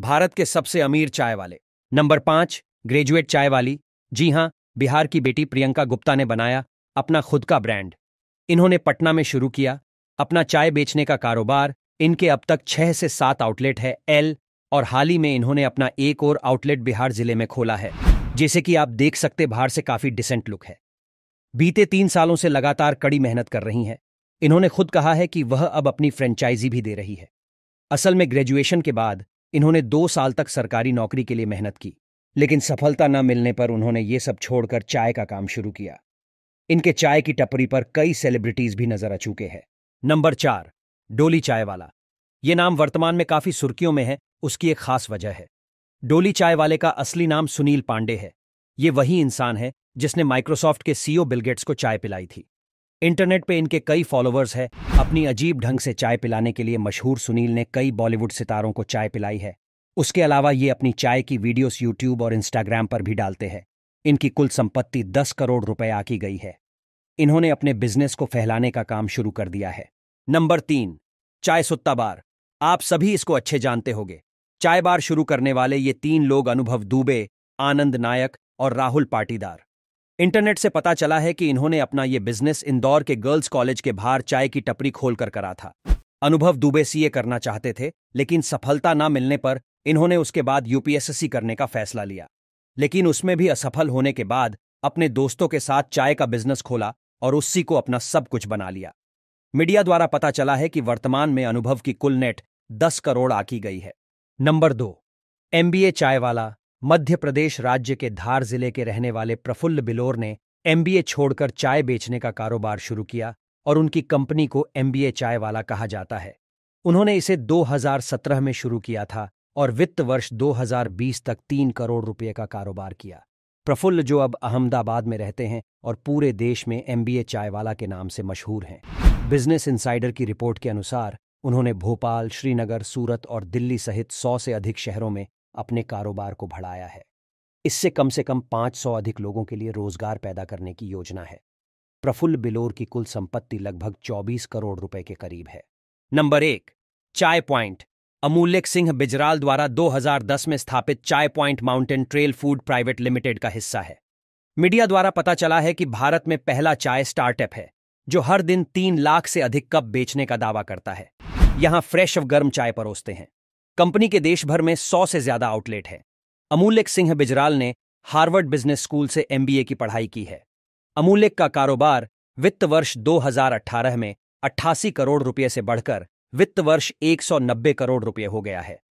भारत के सबसे अमीर चाय वाले नंबर पांच ग्रेजुएट चाय वाली जी हां बिहार की बेटी प्रियंका गुप्ता ने बनाया अपना खुद का ब्रांड इन्होंने पटना में शुरू किया अपना चाय बेचने का कारोबार इनके अब तक छह से सात आउटलेट है एल और हाल ही में इन्होंने अपना एक और आउटलेट बिहार जिले में खोला है जैसे कि आप देख सकते बाहर से काफी डिसेंट लुक है बीते तीन सालों से लगातार कड़ी मेहनत कर रही हैं इन्होंने खुद कहा है कि वह अब अपनी फ्रेंचाइजी भी दे रही है असल में ग्रेजुएशन के बाद इन्होंने दो साल तक सरकारी नौकरी के लिए मेहनत की लेकिन सफलता न मिलने पर उन्होंने ये सब छोड़कर चाय का काम शुरू किया इनके चाय की टपरी पर कई सेलिब्रिटीज भी नजर आ चुके हैं नंबर चार डोली चाय वाला ये नाम वर्तमान में काफी सुर्खियों में है उसकी एक खास वजह है डोली चाय वाले का असली नाम सुनील पांडे है ये वही इंसान है जिसने माइक्रोसॉफ्ट के सीईओ बिलगेट्स को चाय पिलाई थी इंटरनेट पे इनके कई फॉलोवर्स है अपनी अजीब ढंग से चाय पिलाने के लिए मशहूर सुनील ने कई बॉलीवुड सितारों को चाय पिलाई है उसके अलावा ये अपनी चाय की वीडियोस यूट्यूब और इंस्टाग्राम पर भी डालते हैं इनकी कुल संपत्ति दस करोड़ रुपए आकी गई है इन्होंने अपने बिजनेस को फैलाने का काम शुरू कर दिया है नंबर तीन चाय सुत्ता बार आप सभी इसको अच्छे जानते होंगे चाय बार शुरू करने वाले ये तीन लोग अनुभव दुबे आनंद नायक और राहुल पाटीदार इंटरनेट से पता चला है कि इन्होंने अपना ये बिजनेस इंदौर के गर्ल्स कॉलेज के बाहर चाय की टपरी खोलकर करा था अनुभव दुबे सीए करना चाहते थे लेकिन सफलता न मिलने पर इन्होंने उसके बाद यूपीएससी करने का फैसला लिया लेकिन उसमें भी असफल होने के बाद अपने दोस्तों के साथ चाय का बिजनेस खोला और उसी को अपना सब कुछ बना लिया मीडिया द्वारा पता चला है कि वर्तमान में अनुभव की कुल नेट दस करोड़ आकी गई है नंबर दो एमबीए चाय वाला मध्य प्रदेश राज्य के धार जिले के रहने वाले प्रफुल्ल बिलोर ने एमबीए छोड़कर चाय बेचने का कारोबार शुरू किया और उनकी कंपनी को एमबीए चाय वाला कहा जाता है उन्होंने इसे 2017 में शुरू किया था और वित्त वर्ष 2020 तक तीन करोड़ रुपये का कारोबार किया प्रफुल्ल जो अब अहमदाबाद में रहते हैं और पूरे देश में एमबीए चायवाला के नाम से मशहूर हैं बिजनेस इंसाइडर की रिपोर्ट के अनुसार उन्होंने भोपाल श्रीनगर सूरत और दिल्ली सहित सौ से अधिक शहरों में अपने कारोबार को बढ़ाया है इससे कम से कम 500 अधिक लोगों के लिए रोजगार पैदा करने की योजना है प्रफुल्ल बिलोर की कुल संपत्ति लगभग 24 करोड़ रुपए के करीब है नंबर एक चाय प्वाइंट अमूल्यक सिंह बिजराल द्वारा 2010 में स्थापित Chai Point Mountain Trail Food Private Limited का हिस्सा है मीडिया द्वारा पता चला है कि भारत में पहला चाय स्टार्टअप है जो हर दिन तीन लाख से अधिक कप बेचने का दावा करता है यहां फ्रेश और गर्म चाय परोसते हैं कंपनी के देश भर में सौ से ज्यादा आउटलेट है अमूल्यक सिंह बिजराल ने हार्वर्ड बिजनेस स्कूल से एमबीए की पढ़ाई की है अमूल्यक का कारोबार वित्त वर्ष 2018 में 88 करोड़ रुपए से बढ़कर वित्त वर्ष 190 करोड़ रुपए हो गया है